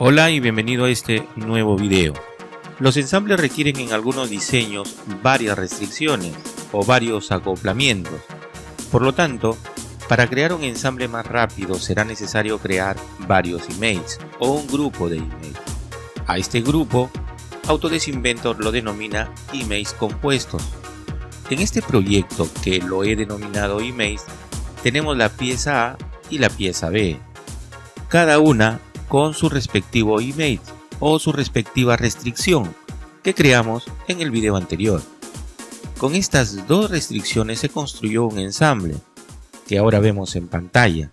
Hola y bienvenido a este nuevo video. Los ensambles requieren en algunos diseños varias restricciones o varios acoplamientos. Por lo tanto, para crear un ensamble más rápido será necesario crear varios emails o un grupo de emails. A este grupo, Autodesk Inventor lo denomina emails compuestos. En este proyecto que lo he denominado emails, tenemos la pieza A y la pieza B. Cada una con su respectivo email o su respectiva restricción que creamos en el video anterior. Con estas dos restricciones se construyó un ensamble que ahora vemos en pantalla.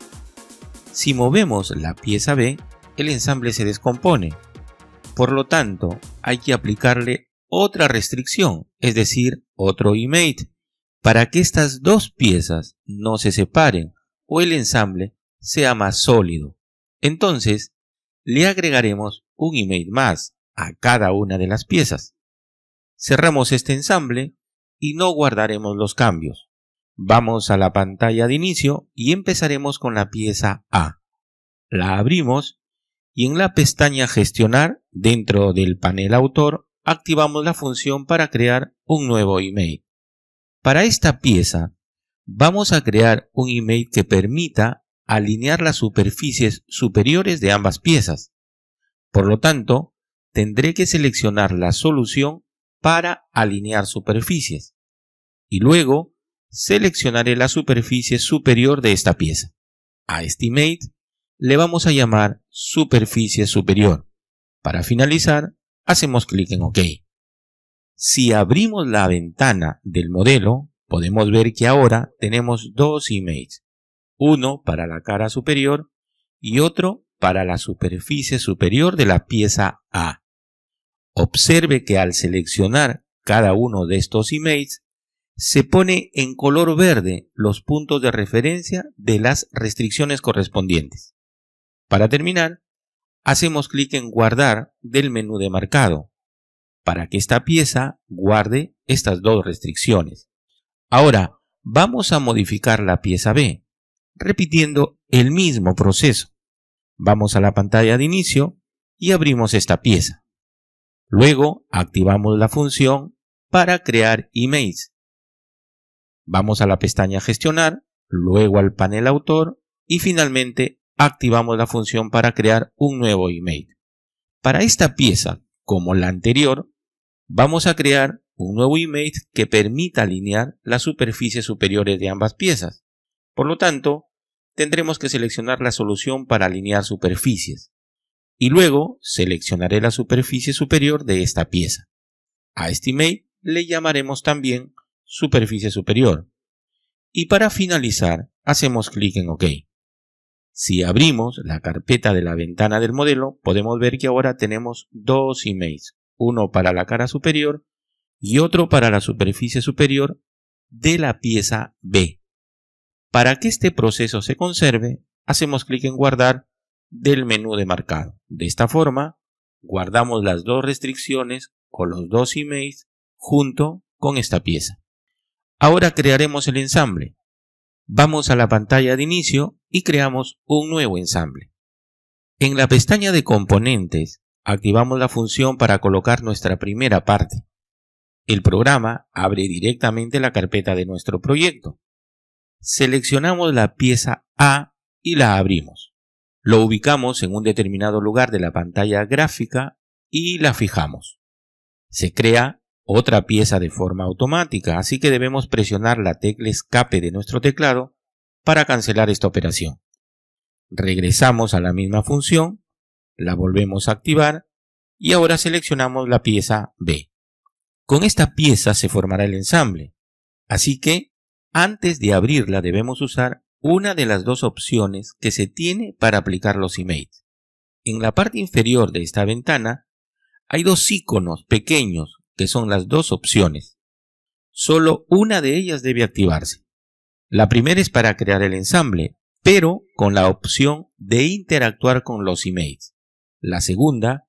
Si movemos la pieza B, el ensamble se descompone. Por lo tanto, hay que aplicarle otra restricción, es decir, otro image, para que estas dos piezas no se separen o el ensamble sea más sólido. Entonces, le agregaremos un email más a cada una de las piezas. Cerramos este ensamble y no guardaremos los cambios. Vamos a la pantalla de inicio y empezaremos con la pieza A. La abrimos y en la pestaña Gestionar, dentro del panel Autor, activamos la función para crear un nuevo email. Para esta pieza, vamos a crear un email que permita alinear las superficies superiores de ambas piezas. Por lo tanto, tendré que seleccionar la solución para alinear superficies y luego seleccionaré la superficie superior de esta pieza. A este Estimate le vamos a llamar superficie superior. Para finalizar, hacemos clic en OK. Si abrimos la ventana del modelo, podemos ver que ahora tenemos dos images, uno para la cara superior y otro para la superficie superior de la pieza A. Observe que al seleccionar cada uno de estos emails, se pone en color verde los puntos de referencia de las restricciones correspondientes. Para terminar, hacemos clic en Guardar del menú de marcado, para que esta pieza guarde estas dos restricciones. Ahora, vamos a modificar la pieza B repitiendo el mismo proceso. Vamos a la pantalla de inicio y abrimos esta pieza. Luego activamos la función para crear emails. Vamos a la pestaña Gestionar, luego al panel Autor y finalmente activamos la función para crear un nuevo email. Para esta pieza, como la anterior, vamos a crear un nuevo email que permita alinear las superficies superiores de ambas piezas. Por lo tanto, tendremos que seleccionar la solución para alinear superficies y luego seleccionaré la superficie superior de esta pieza. A este email le llamaremos también superficie superior. Y para finalizar, hacemos clic en OK. Si abrimos la carpeta de la ventana del modelo, podemos ver que ahora tenemos dos emails, uno para la cara superior y otro para la superficie superior de la pieza B. Para que este proceso se conserve, hacemos clic en guardar del menú de marcado. De esta forma, guardamos las dos restricciones con los dos emails junto con esta pieza. Ahora crearemos el ensamble. Vamos a la pantalla de inicio y creamos un nuevo ensamble. En la pestaña de componentes, activamos la función para colocar nuestra primera parte. El programa abre directamente la carpeta de nuestro proyecto seleccionamos la pieza A y la abrimos. Lo ubicamos en un determinado lugar de la pantalla gráfica y la fijamos. Se crea otra pieza de forma automática, así que debemos presionar la tecla escape de nuestro teclado para cancelar esta operación. Regresamos a la misma función, la volvemos a activar y ahora seleccionamos la pieza B. Con esta pieza se formará el ensamble, así que antes de abrirla debemos usar una de las dos opciones que se tiene para aplicar los emails. En la parte inferior de esta ventana hay dos iconos pequeños que son las dos opciones. Solo una de ellas debe activarse. La primera es para crear el ensamble, pero con la opción de interactuar con los emails. La segunda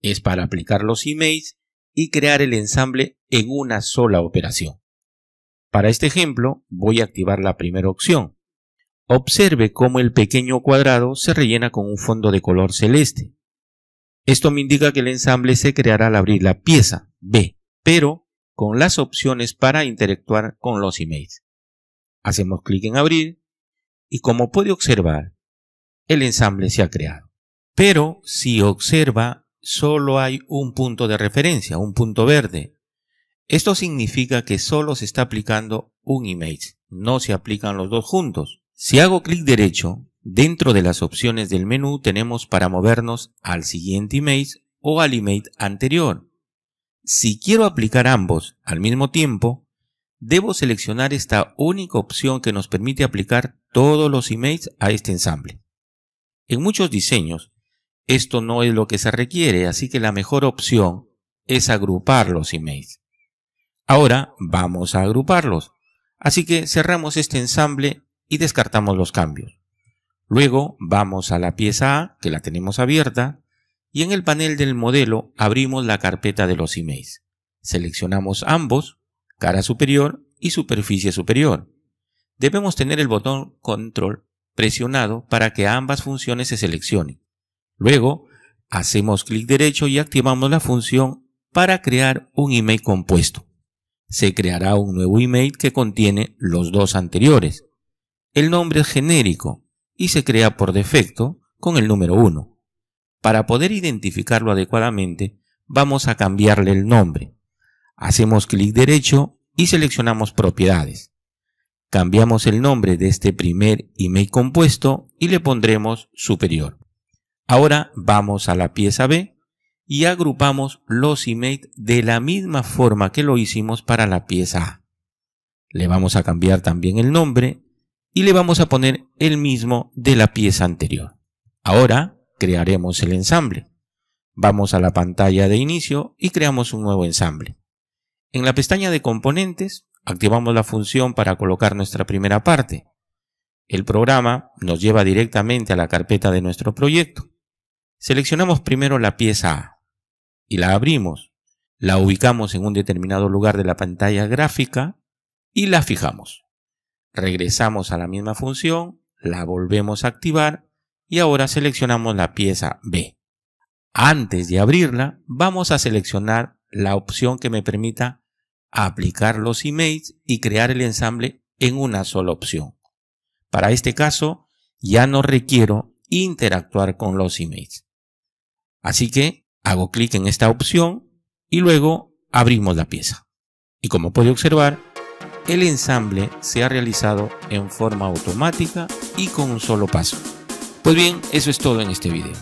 es para aplicar los emails y crear el ensamble en una sola operación. Para este ejemplo voy a activar la primera opción. Observe cómo el pequeño cuadrado se rellena con un fondo de color celeste. Esto me indica que el ensamble se creará al abrir la pieza B, pero con las opciones para interactuar con los emails. Hacemos clic en abrir y como puede observar, el ensamble se ha creado. Pero si observa, solo hay un punto de referencia, un punto verde, esto significa que solo se está aplicando un image, no se aplican los dos juntos. Si hago clic derecho, dentro de las opciones del menú tenemos para movernos al siguiente image o al image anterior. Si quiero aplicar ambos al mismo tiempo, debo seleccionar esta única opción que nos permite aplicar todos los images a este ensamble. En muchos diseños, esto no es lo que se requiere, así que la mejor opción es agrupar los images. Ahora vamos a agruparlos. Así que cerramos este ensamble y descartamos los cambios. Luego vamos a la pieza A, que la tenemos abierta, y en el panel del modelo abrimos la carpeta de los emails. Seleccionamos ambos, cara superior y superficie superior. Debemos tener el botón control presionado para que ambas funciones se seleccionen. Luego, hacemos clic derecho y activamos la función para crear un email compuesto se creará un nuevo email que contiene los dos anteriores. El nombre es genérico y se crea por defecto con el número 1. Para poder identificarlo adecuadamente, vamos a cambiarle el nombre. Hacemos clic derecho y seleccionamos propiedades. Cambiamos el nombre de este primer email compuesto y le pondremos superior. Ahora vamos a la pieza B y agrupamos los emails de la misma forma que lo hicimos para la pieza A. Le vamos a cambiar también el nombre y le vamos a poner el mismo de la pieza anterior. Ahora crearemos el ensamble. Vamos a la pantalla de inicio y creamos un nuevo ensamble. En la pestaña de componentes activamos la función para colocar nuestra primera parte. El programa nos lleva directamente a la carpeta de nuestro proyecto. Seleccionamos primero la pieza A y la abrimos. La ubicamos en un determinado lugar de la pantalla gráfica y la fijamos. Regresamos a la misma función, la volvemos a activar y ahora seleccionamos la pieza B. Antes de abrirla, vamos a seleccionar la opción que me permita aplicar los emails y crear el ensamble en una sola opción. Para este caso, ya no requiero interactuar con los emails. Así que hago clic en esta opción y luego abrimos la pieza. Y como puede observar, el ensamble se ha realizado en forma automática y con un solo paso. Pues bien, eso es todo en este video.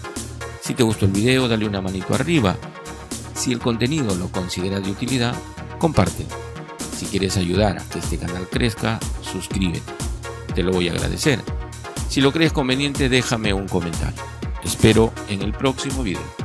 Si te gustó el video, dale una manito arriba. Si el contenido lo consideras de utilidad, compártelo. Si quieres ayudar a que este canal crezca, suscríbete. Te lo voy a agradecer. Si lo crees conveniente, déjame un comentario espero en el próximo video.